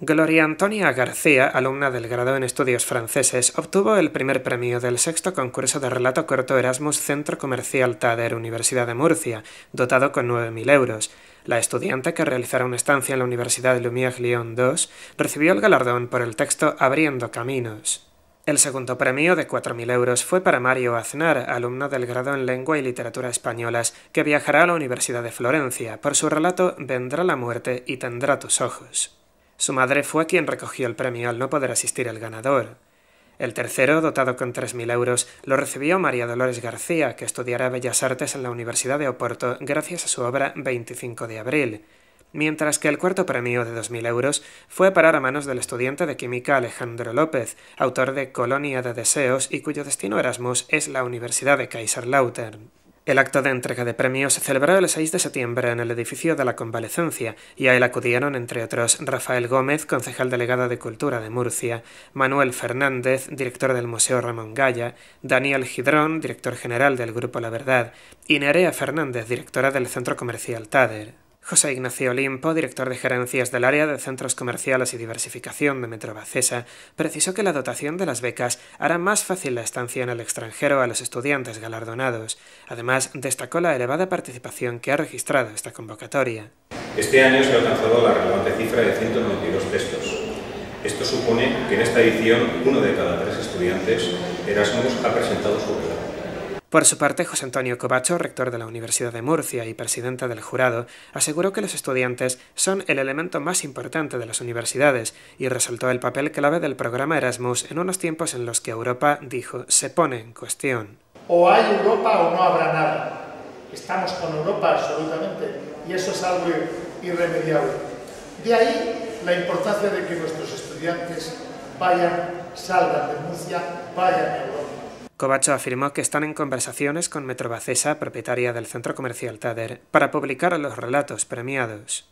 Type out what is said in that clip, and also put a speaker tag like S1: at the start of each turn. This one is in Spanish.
S1: Gloria Antonia García, alumna del grado en estudios franceses, obtuvo el primer premio del sexto concurso de relato corto Erasmus Centro Comercial TADER Universidad de Murcia, dotado con 9.000 euros. La estudiante que realizará una estancia en la Universidad de Lumière Lyon II recibió el galardón por el texto Abriendo Caminos. El segundo premio de 4.000 euros fue para Mario Aznar, alumno del grado en Lengua y Literatura Españolas, que viajará a la Universidad de Florencia por su relato Vendrá la muerte y tendrá tus ojos. Su madre fue quien recogió el premio al no poder asistir al ganador. El tercero, dotado con 3.000 euros, lo recibió María Dolores García, que estudiará Bellas Artes en la Universidad de Oporto gracias a su obra 25 de abril, mientras que el cuarto premio de 2.000 euros fue a parar a manos del estudiante de química Alejandro López, autor de Colonia de Deseos y cuyo destino Erasmus es la Universidad de Kaiserlautern. El acto de entrega de premios se celebró el 6 de septiembre en el edificio de la Convalecencia y a él acudieron, entre otros, Rafael Gómez, concejal delegado de Cultura de Murcia, Manuel Fernández, director del Museo Ramón Gaya, Daniel Gidrón, director general del Grupo La Verdad, y Nerea Fernández, directora del Centro Comercial Tader. José Ignacio Olimpo, director de gerencias del área de centros comerciales y diversificación de Metrobacesa, precisó que la dotación de las becas hará más fácil la estancia en el extranjero a los estudiantes galardonados. Además, destacó la elevada participación que ha registrado esta convocatoria. Este año se ha alcanzado la relevante cifra de 192 textos. Esto supone que en esta edición uno de cada tres estudiantes Erasmus ha presentado su relato. Por su parte, José Antonio Covacho, rector de la Universidad de Murcia y presidente del jurado, aseguró que los estudiantes son el elemento más importante de las universidades y resaltó el papel clave del programa Erasmus en unos tiempos en los que Europa, dijo, se pone en cuestión.
S2: O hay Europa o no habrá nada. Estamos con Europa absolutamente y eso es algo irremediable. De ahí la importancia de que nuestros estudiantes vayan, salgan de Murcia, vayan a Europa.
S1: Covacho afirmó que están en conversaciones con Metrobacesa, propietaria del centro comercial Tader, para publicar los relatos premiados.